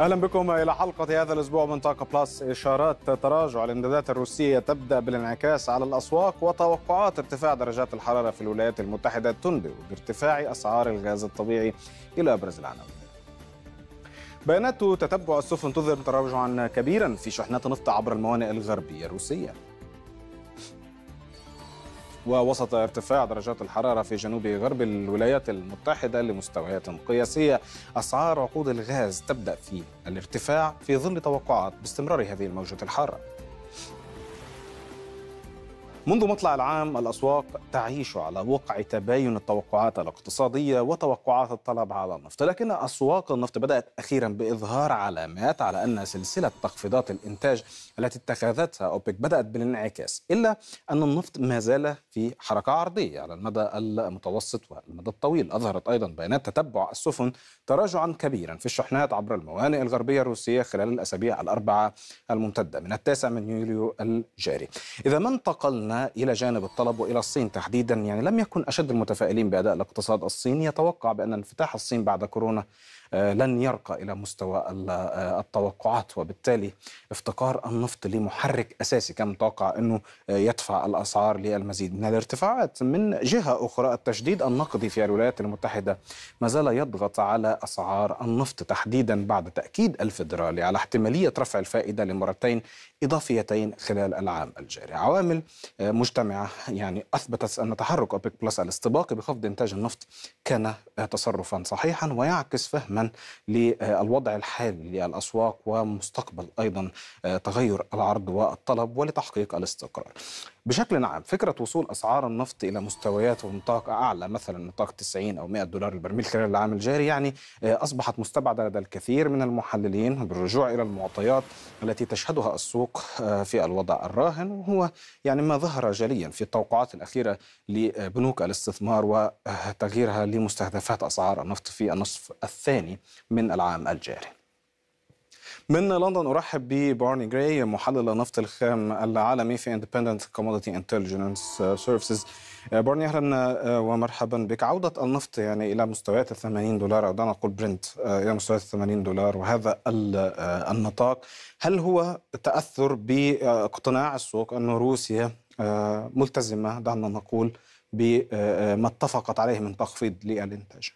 اهلا بكم الى حلقه هذا الاسبوع من طاقه بلس اشارات تراجع الامدادات الروسيه تبدا بالانعكاس على الاسواق وتوقعات ارتفاع درجات الحراره في الولايات المتحده تنبئ بارتفاع اسعار الغاز الطبيعي الى ابرز العناوين. بيانات تتبع السفن تظهر تراجعا كبيرا في شحنات النفط عبر الموانئ الغربيه الروسيه. ووسط ارتفاع درجات الحرارة في جنوب غرب الولايات المتحدة لمستويات قياسية أسعار عقود الغاز تبدأ في الارتفاع في ظل توقعات باستمرار هذه الموجة الحارة منذ مطلع العام الأسواق تعيش على وقع تباين التوقعات الاقتصادية وتوقعات الطلب على النفط لكن أسواق النفط بدأت أخيرا بإظهار علامات على أن سلسلة تخفيضات الإنتاج التي اتخذتها أوبك بدأت بالانعكاس إلا أن النفط ما زال في حركة عرضية على المدى المتوسط والمدى الطويل أظهرت أيضا بيانات تتبع السفن تراجعا كبيرا في الشحنات عبر الموانئ الغربية الروسية خلال الأسابيع الأربعة الممتدة من التاسع من يوليو الجاري إذا ما انتقلنا إلى جانب الطلب وإلى الصين تحديدا يعني لم يكن أشد المتفائلين بأداء الاقتصاد الصيني يتوقع بأن انفتاح الصين بعد كورونا لن يرقى إلى مستوى آه، التوقعات وبالتالي افتقار النفط لمحرك أساسي كان متوقع أنه يدفع الأسعار للمزيد من الارتفاعات من جهة أخرى التشديد النقدي في الولايات المتحدة ما زال يضغط على أسعار النفط تحديدا بعد تأكيد الفيدرالي على احتمالية رفع الفائدة لمرتين إضافيتين خلال العام الجاري عوامل آه، مجتمعة يعني أثبتت أن تحرك أوبك بلس الاستباقي بخفض إنتاج النفط كان تصرفا صحيحا ويعكس فهما للوضع الحالي للأسواق ومستقبل أيضا آه، تغير العرض والطلب ولتحقيق الاستقرار بشكل عام فكره وصول اسعار النفط الى مستويات ونطاق اعلى مثلا نطاق 90 او 100 دولار البرميل خلال العام الجاري يعني آه، اصبحت مستبعده لدى الكثير من المحللين بالرجوع الى المعطيات التي تشهدها السوق آه، في الوضع الراهن وهو يعني ما ظهر جليا في التوقعات الاخيره لبنوك الاستثمار وتغييرها لمستهدفات اسعار النفط في النصف الثاني من العام الجاري من لندن ارحب ببارني جراي محلل النفط الخام العالمي في اندبندنت كوموديتي انتليجنس سيرفيسز بارني اهلا آه، ومرحبا بك عوده النفط يعني الى مستويات ال 80 دولار او دعنا نقول برنت آه، الى مستويات ال 80 دولار وهذا آه، النطاق هل هو تاثر باقتناع السوق ان روسيا ملتزمه دعنا نقول بما اتفقت عليه من تخفيض للانتاج؟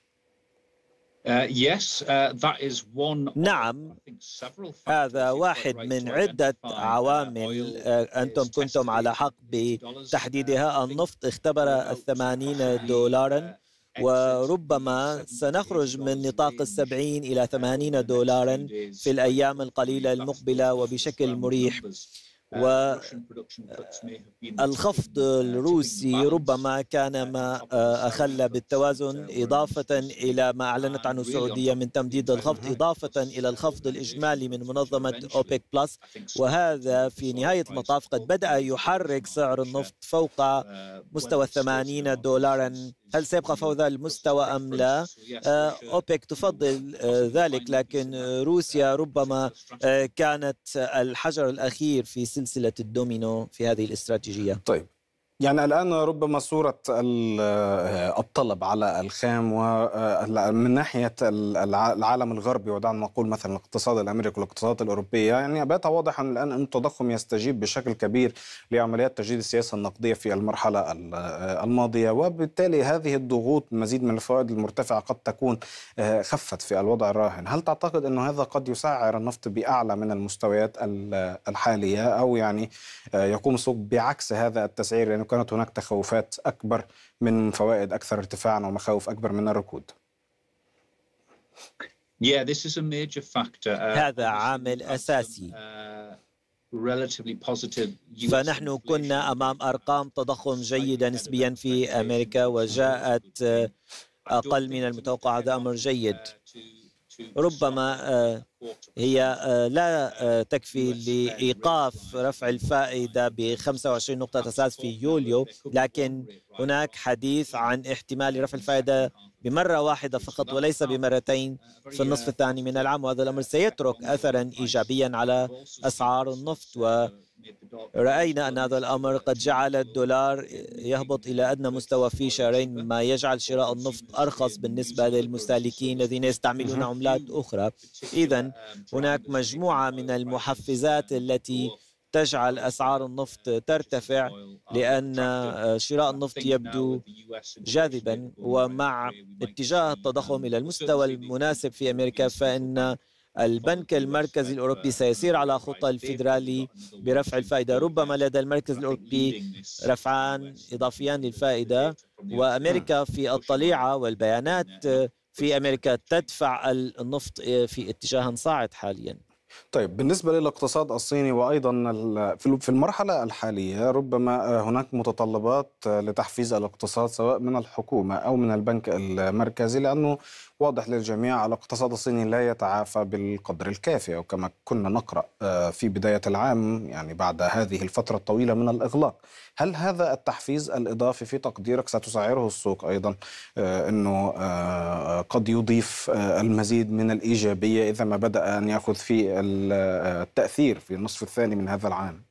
Uh, uh, نعم هذا واحد من عدة uh, عوامل أنتم كنتم على حق بتحديدها النفط اختبر الثمانين دولاراً وربما سنخرج من نطاق السبعين إلى ثمانين دولاراً في الأيام القليلة المقبلة وبشكل مريح والخفض uh, uh, الروسي ربما كان ما uh, أخل بالتوازن إضافة إلى ما أعلنت عنه السعودية من تمديد الخفض إضافة إلى الخفض الإجمالي من منظمة أوبيك بلس وهذا في نهاية المطاف قد بدأ يحرك سعر النفط فوق مستوى 80 دولارا هل سيبقى فوضى المستوى أم لا آه، أوبك تفضل آه، ذلك لكن روسيا ربما آه، كانت الحجر الأخير في سلسلة الدومينو في هذه الاستراتيجية طيب يعني الآن ربما صورة آه، الطلب على الخام ومن آه، ناحية العالم الغربي ودعنا نقول مثلا الاقتصاد الأمريكي والاقتصادات الأوروبية يعني بات واضحا الآن أن التضخم يستجيب بشكل كبير لعمليات تجديد السياسة النقدية في المرحلة آه، الماضية وبالتالي هذه الضغوط مزيد من الفوائد المرتفعة قد تكون خفت في الوضع الراهن هل تعتقد أن هذا قد يسعر النفط بأعلى من المستويات الحالية أو يعني يقوم السوق بعكس هذا التسعير يعني كانت هناك تخوفات اكبر من فوائد اكثر ارتفاعا ومخاوف اكبر من الركود. Yeah, this is a major factor. Uh, هذا عامل أساسي. Uh, فنحن كنا أمام أرقام تضخم جيدة نسبيا في أمريكا وجاءت أقل من المتوقع هذا أمر جيد uh, ربما آه، هي آه، لا آه، تكفي لإيقاف رفع الفائدة ب 25 نقطة أساس في يوليو لكن هناك حديث عن احتمال رفع الفائدة بمرة واحدة فقط وليس بمرتين في النصف الثاني من العام وهذا الأمر سيترك أثرا إيجابيا على أسعار النفط و رأينا أن هذا الأمر قد جعل الدولار يهبط إلى أدنى مستوى في شهرين ما يجعل شراء النفط أرخص بالنسبة للمستهلكين الذين يستعملون عملات أخرى إذا هناك مجموعة من المحفزات التي تجعل أسعار النفط ترتفع لأن شراء النفط يبدو جاذبا ومع اتجاه التضخم إلى المستوى المناسب في أمريكا فإن البنك المركزي الأوروبي سيسير على خطى الفيدرالي برفع الفائدة ربما لدى المركز الأوروبي رفعان إضافيان للفائدة وأمريكا في الطليعة والبيانات في أمريكا تدفع النفط في اتجاه صاعد حالياً طيب بالنسبة للاقتصاد الصيني وأيضا في المرحلة الحالية ربما هناك متطلبات لتحفيز الاقتصاد سواء من الحكومة أو من البنك المركزي لأنه واضح للجميع على الاقتصاد الصيني لا يتعافى بالقدر الكافي وكما كنا نقرأ آه، في بداية العام يعني بعد هذه الفترة الطويلة من الإغلاق هل هذا التحفيز الإضافي في تقديرك ستسعره السوق أيضا آه، أنه آه، قد يضيف المزيد من الإيجابية إذا ما بدأ أن يأخذ في التأثير في النصف الثاني من هذا العام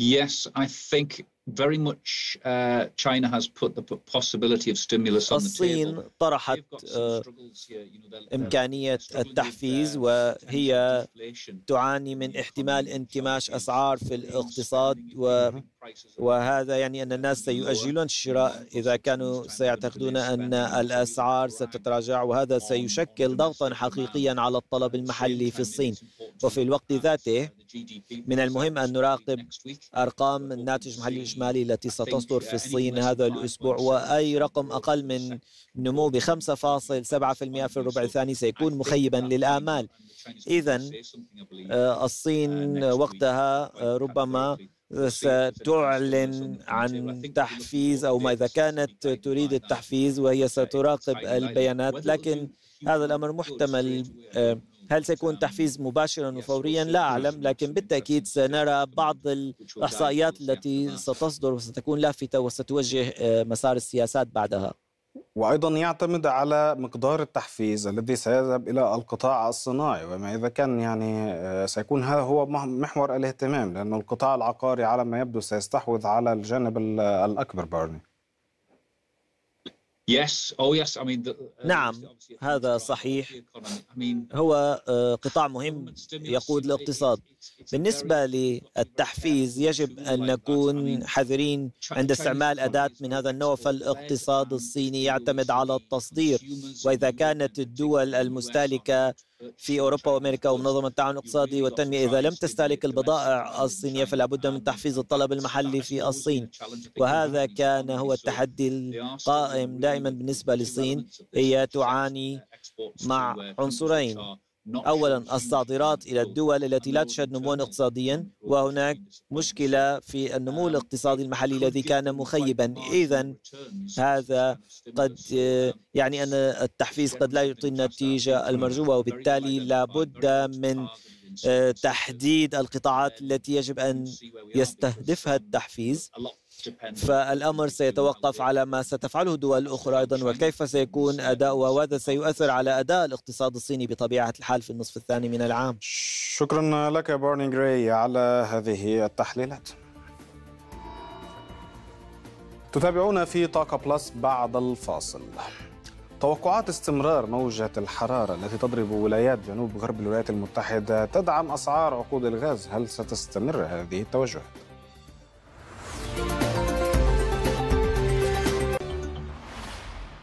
Yes, I think الصين طرحت uh, إمكانية التحفيز uh, وهي تعاني من احتمال انكماش أسعار في الاقتصاد وهذا يعني أن الناس سيؤجلون الشراء إذا كانوا سيعتقدون أن الأسعار ستتراجع وهذا سيشكل ضغطا حقيقيا على الطلب المحلي في الصين وفي الوقت ذاته من المهم أن نراقب أرقام الناتج المحلي الإجمالي التي ستصدر في uh, الصين هذا الأسبوع وأي رقم أقل من نمو ب 5.7% في الربع الثاني سيكون مخيبا uh, للآمال إذا آه، الصين uh, وقتها آه، ربما ستعلن عن تحفيز او ما اذا كانت تريد التحفيز وهي ستراقب البيانات لكن هذا الامر محتمل هل سيكون تحفيز مباشرا وفوريا لا أعلم لكن بالتأكيد سنرى بعض الإحصائيات التي ستصدر وستكون لافتة وستوجه آه، مسار السياسات بعدها وايضا يعتمد على مقدار التحفيز الذي سيذهب الى القطاع الصناعي وما اذا كان يعني آه، سيكون هذا هو محور الاهتمام لان القطاع العقاري على ما يبدو سيستحوذ على الجانب الاكبر بارني Oh, uh, نعم هذا صحيح هو آه، قطاع مهم يقود الاقتصاد بالنسبة للتحفيز يجب أن نكون حذرين عند استعمال أداة من هذا النوع فالاقتصاد الصيني يعتمد على التصدير وإذا كانت الدول المستهلكة في أوروبا وأمريكا ومنظمة التعاون الاقتصادي والتنمية إذا لم تستهلك البضائع الصينية فلا بد من تحفيز الطلب المحلي في الصين وهذا كان هو التحدي القائم دائما بالنسبة للصين هي تعاني مع عنصرين أولا الصادرات إلى الدول التي لا تشهد نموا اقتصاديا وهناك مشكلة في النمو الاقتصادي المحلي الذي كان مخيبا إذا هذا قد آه، يعني أن التحفيز قد لا يعطي النتيجة المرجوة وبالتالي لابد من آه، تحديد القطاعات التي يجب أن يستهدفها التحفيز فالأمر سيتوقف على ما ستفعله دول أخرى أيضا وكيف سيكون أداء وهذا سيؤثر على أداء الاقتصاد الصيني بطبيعة الحال في النصف الثاني من العام شكرا لك بارني غراي على هذه التحليلات تتابعونا في طاقة بلس بعد الفاصل توقعات استمرار موجة الحرارة التي تضرب ولايات جنوب غرب الولايات المتحدة تدعم أسعار عقود الغاز هل ستستمر هذه التوجهات؟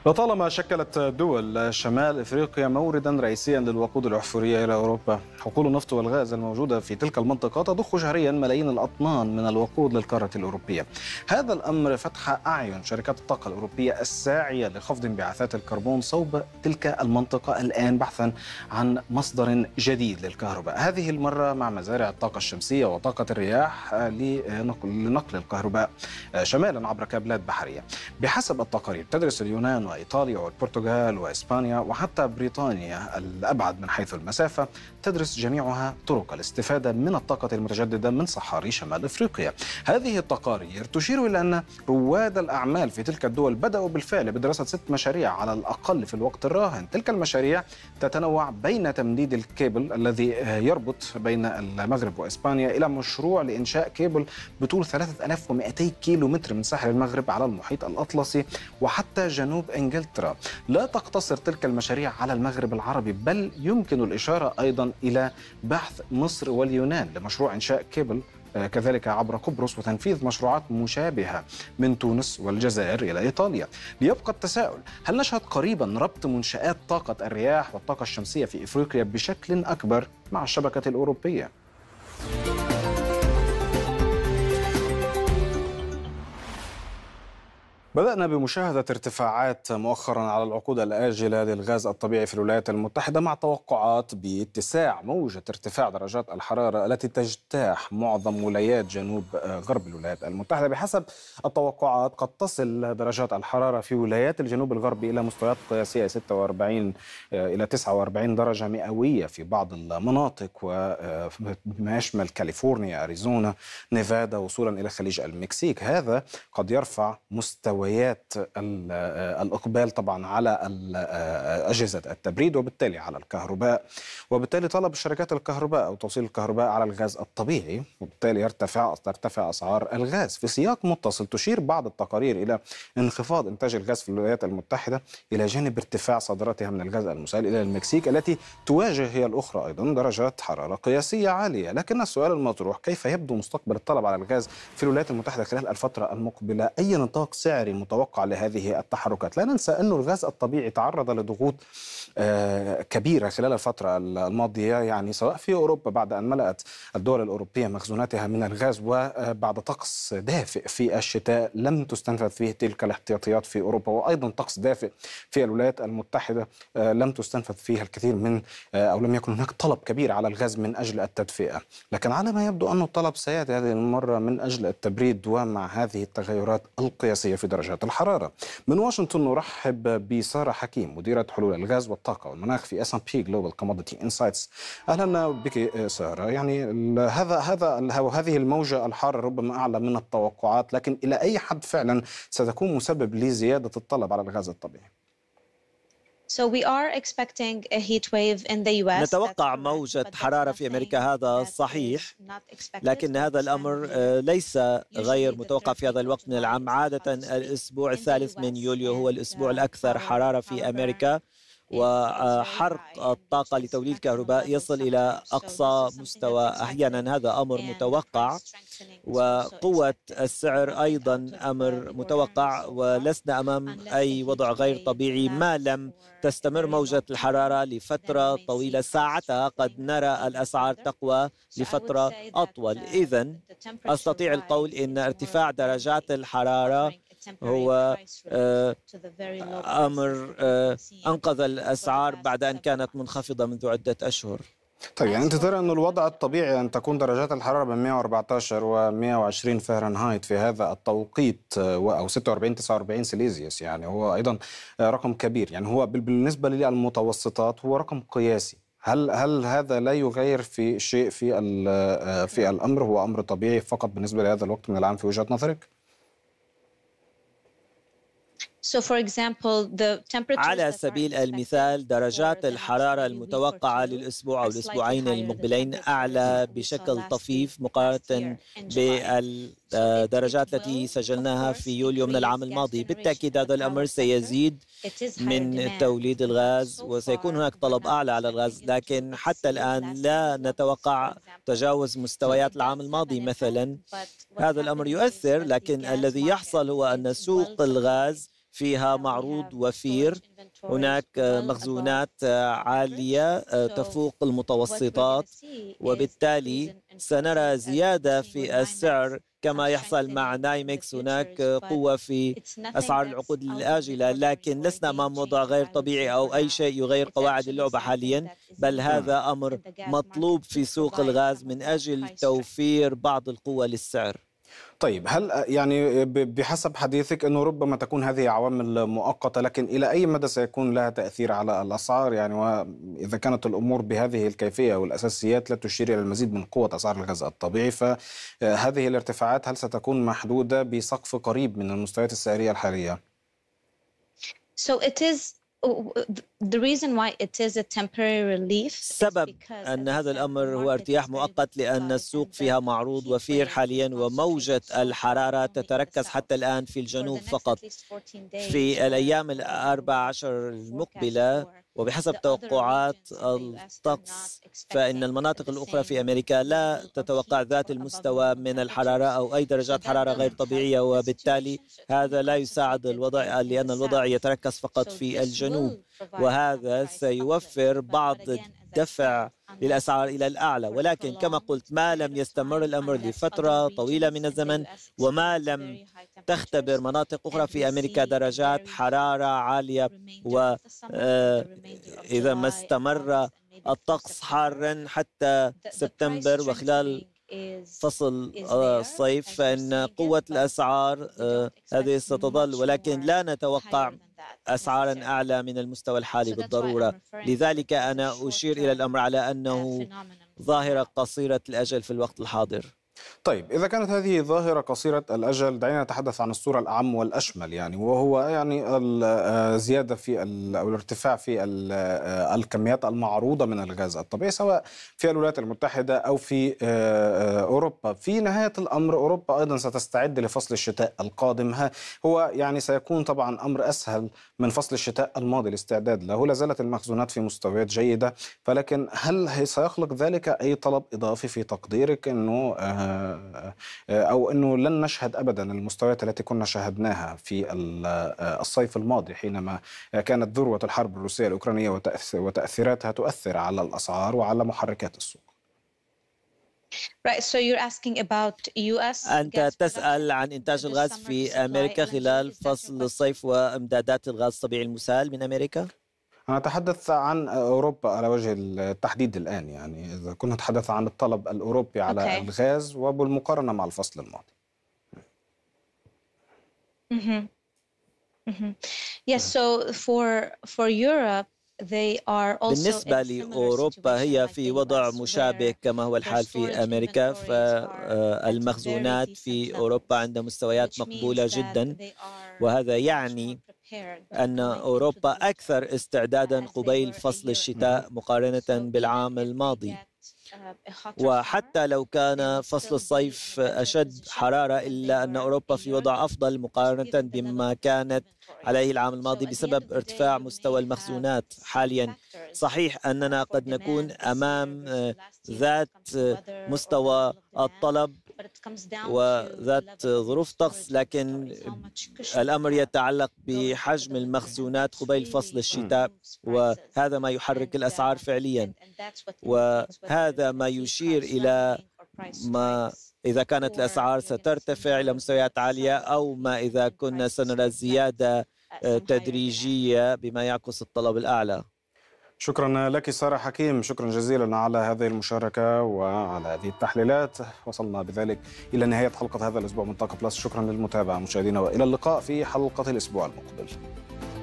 لطالما شكلت دول شمال افريقيا موردا رئيسيا للوقود الاحفوريه الى اوروبا. حقول النفط والغاز الموجوده في تلك المنطقه تضخ شهريا ملايين الاطنان من الوقود للقاره الاوروبيه. هذا الامر فتح اعين شركات الطاقه الاوروبيه الساعيه لخفض انبعاثات الكربون صوب تلك المنطقه الان بحثا عن مصدر جديد للكهرباء. هذه المره مع مزارع الطاقه الشمسيه وطاقه الرياح لنقل الكهرباء شمالا عبر كابلات بحريه. بحسب التقارير تدرس اليونان ايطاليا والبرتغال وإسبانيا وحتى بريطانيا الأبعد من حيث المسافة تدرس جميعها طرق الاستفادة من الطاقة المتجددة من صحاري شمال إفريقيا هذه التقارير تشير إلى أن رواد الأعمال في تلك الدول بدأوا بالفعل بدراسة ست مشاريع على الأقل في الوقت الراهن تلك المشاريع تتنوع بين تمديد الكيبل الذي يربط بين المغرب وإسبانيا إلى مشروع لإنشاء كيبل بطول 3200 كيلو متر من ساحل المغرب على المحيط الأطلسي وحتى جنوب إنجلترا إنجلترا لا تقتصر تلك المشاريع على المغرب العربي بل يمكن الإشارة أيضا إلى بحث مصر واليونان لمشروع إنشاء كيبل آه، كذلك عبر قبرص وتنفيذ مشروعات مشابهة من تونس والجزائر إلى إيطاليا ليبقى التساؤل هل نشهد قريبا ربط منشآت طاقة الرياح والطاقة الشمسية في إفريقيا بشكل أكبر مع الشبكة الأوروبية؟ بدأنا بمشاهدة ارتفاعات مؤخرا على العقود الآجلة للغاز الطبيعي في الولايات المتحدة مع توقعات باتساع موجة ارتفاع درجات الحرارة التي تجتاح معظم ولايات جنوب غرب الولايات المتحدة بحسب التوقعات قد تصل درجات الحرارة في ولايات الجنوب الغربي إلى مستويات قياسية 46 إلى 49 درجة مئوية في بعض المناطق وما يشمل كاليفورنيا أريزونا نيفادا وصولا إلى خليج المكسيك هذا قد يرفع مستوى مستويات الإقبال طبعا على أجهزة التبريد وبالتالي على الكهرباء وبالتالي طلب شركات الكهرباء أو توصيل الكهرباء على الغاز الطبيعي وبالتالي يرتفع ترتفع أسعار الغاز في سياق متصل تشير بعض التقارير إلى انخفاض إنتاج الغاز في الولايات المتحدة إلى جانب ارتفاع صادراتها من الغاز المسال إلى المكسيك التي تواجه هي الأخرى أيضا درجات حرارة قياسية عالية لكن السؤال المطروح كيف يبدو مستقبل الطلب على الغاز في الولايات المتحدة خلال الفترة المقبلة أي نطاق سعري المتوقع لهذه التحركات لا ننسى أن الغاز الطبيعي تعرض لضغوط آه، كبيرة خلال الفترة الماضية يعني سواء في أوروبا بعد أن ملأت الدول الأوروبية مخزوناتها من الغاز وبعد آه، طقس دافئ في الشتاء لم تستنفذ فيه تلك الاحتياطيات في أوروبا وأيضا طقس دافئ في الولايات المتحدة آه، لم تستنفذ فيها الكثير من أو لم يكن هناك طلب كبير على الغاز من أجل التدفئة لكن على ما يبدو أن الطلب سيأتي هذه المرة من أجل التبريد ومع هذه التغيرات القياسية في درجة درجات الحرارة من واشنطن نرحب بسارة حكيم مديرة حلول الغاز والطاقة والمناخ في اس ام بي جلوبال كوموديتي انسايتس أهلا بك سارة يعني هذا هذا هذه الموجة الحارة ربما أعلى من التوقعات لكن إلى أي حد فعلا ستكون مسبب لزيادة الطلب على الغاز الطبيعي So we are expecting a heat wave in the US. نتوقع موجة حرارة في أمريكا هذا صحيح لكن هذا الأمر آه، ليس غير متوقع في هذا الوقت من العام عادة الأسبوع الثالث من يوليو هو الأسبوع uh, الأكثر حرارة في أمريكا وحرق الطاقة لتوليد الكهرباء يصل إلى أقصى مستوى أحيانا هذا أمر متوقع وقوة السعر أيضا أمر متوقع ولسنا أمام أي وضع غير طبيعي ما لم تستمر موجة الحرارة لفترة طويلة ساعتها قد نرى الأسعار تقوى لفترة أطول إذا أستطيع القول أن ارتفاع درجات الحرارة هو آه، أمر آه، أنقذ الأسعار بعد أن كانت منخفضة منذ عدة أشهر طيب يعني انت ترى انه الوضع الطبيعي ان تكون درجات الحراره بين 114 و 120 فهرنهايت في هذا التوقيت آه، او 46 49 سيليزيوس يعني هو ايضا رقم كبير يعني هو بالنسبه للمتوسطات هو رقم قياسي هل هل هذا لا يغير في شيء في في نعم. الامر هو امر طبيعي فقط بالنسبه لهذا الوقت من العام في وجهه نظرك؟ على سبيل المثال درجات الحرارة المتوقعة للأسبوع أو الأسبوعين المقبلين أعلى بشكل طفيف مقارنة بالدرجات آه، التي سجلناها في يوليو من العام الماضي بالتأكيد هذا الأمر سيزيد من توليد الغاز وسيكون هناك طلب أعلى على الغاز لكن حتى الآن لا نتوقع تجاوز مستويات العام الماضي مثلا هذا الأمر يؤثر لكن الذي يحصل هو أن سوق الغاز فيها معروض وفير هناك مخزونات عالية آه، تفوق المتوسطات وبالتالي سنرى زيادة في السعر كما يحصل مع نايمكس هناك قوة في أسعار العقود الآجلة لكن لسنا أمام وضع غير طبيعي أو أي شيء يغير قواعد اللعبة حاليا بل هذا أمر مطلوب في سوق الغاز من أجل توفير بعض القوة للسعر طيب هل آه، يعني آه، بحسب حديثك انه ربما تكون هذه عوامل مؤقته لكن الى اي مدى سيكون لها تاثير على الاسعار يعني واذا كانت الامور بهذه الكيفيه والاساسيات لا تشير الى المزيد من قوه اسعار الغاز الطبيعي فهذه آه، الارتفاعات هل ستكون محدوده بسقف قريب من المستويات السعريه الحاليه؟ So it is سبب أن هذا الأمر هو ارتياح مؤقت لأن السوق فيها معروض وفير حاليا وموجة الحرارة تتركز حتى الآن في الجنوب فقط في الأيام الأربع عشر المقبلة وبحسب توقعات الطقس فإن المناطق الأخرى في أمريكا لا تتوقع ذات المستوى من الحرارة أو أي درجات حرارة غير طبيعية وبالتالي هذا لا يساعد الوضع لأن الوضع يتركز فقط في الجنوب وهذا سيوفر بعض دفع للأسعار إلى الأعلى ولكن كما قلت ما لم يستمر الأمر لفترة طويلة من الزمن وما لم تختبر مناطق أخرى في أمريكا درجات حرارة عالية وإذا آه، ما استمر الطقس حارا حتى سبتمبر وخلال فصل آه، الصيف فإن قوة الأسعار آه، هذه ستظل ولكن لا نتوقع أسعارا أعلى من المستوى الحالي بالضرورة لذلك أنا أشير إلى الأمر على أنه uh, ظاهرة قصيرة الأجل في الوقت الحاضر طيب إذا كانت هذه ظاهرة قصيرة الأجل دعينا نتحدث عن الصورة الأعم والأشمل يعني وهو يعني الزيادة آه، في أو الارتفاع في آه، الكميات المعروضة من الغاز الطبيعي سواء في الولايات المتحدة أو في آه، أوروبا في نهاية الأمر أوروبا أيضا ستستعد لفصل الشتاء القادم هو يعني سيكون طبعا أمر أسهل من فصل الشتاء الماضي الاستعداد له لا زالت المخزونات في مستويات جيدة فلكن هل سيخلق ذلك أي طلب إضافي في تقديرك أنه آه، او انه لن نشهد ابدا المستويات التي كنا شاهدناها في آه، الصيف الماضي حينما كانت ذروه الحرب الروسيه الاوكرانيه وتاثيراتها تؤثر على الاسعار وعلى محركات السوق. أنت تسأل عن إنتاج الغاز في أمريكا خلال فصل الصيف وإمدادات الغاز الطبيعي المسال من أمريكا؟ نتحدث عن أوروبا على وجه التحديد الآن يعني إذا كنا نتحدث عن الطلب الأوروبي على أوكي. الغاز وبالمقارنة مع الفصل الماضي mm-hmm. Mm-hmm. Yes, نعم. so for for Europe بالنسبة لأوروبا هي في وضع مشابه كما هو الحال في أمريكا فالمخزونات آه، في أوروبا عند مستويات مقبولة جدا وهذا يعني أن أوروبا أكثر استعدادا قبيل فصل الشتاء مقارنة بالعام الماضي وحتى لو كان فصل الصيف أشد حرارة إلا أن أوروبا في وضع أفضل مقارنة بما كانت عليه العام الماضي بسبب ارتفاع مستوى المخزونات حاليا صحيح أننا قد نكون أمام ذات مستوى الطلب وذات ظروف طقس لكن الأمر يتعلق بحجم المخزونات قبيل فصل الشتاء وهذا ما يحرك الأسعار uh, فعليا وهذا ما يشير إلى ما إذا كانت الأسعار سترتفع إلى مستويات عالية أو ما إذا كنا سنرى زيادة آه، تدريجية بما يعكس الطلب الأعلى شكرا لك سارة حكيم شكرا جزيلا على هذه المشاركة وعلى هذه التحليلات وصلنا بذلك إلى نهاية حلقة هذا الأسبوع من طاقة بلس شكرا للمتابعة مشاهدينا وإلى اللقاء في حلقة الأسبوع المقبل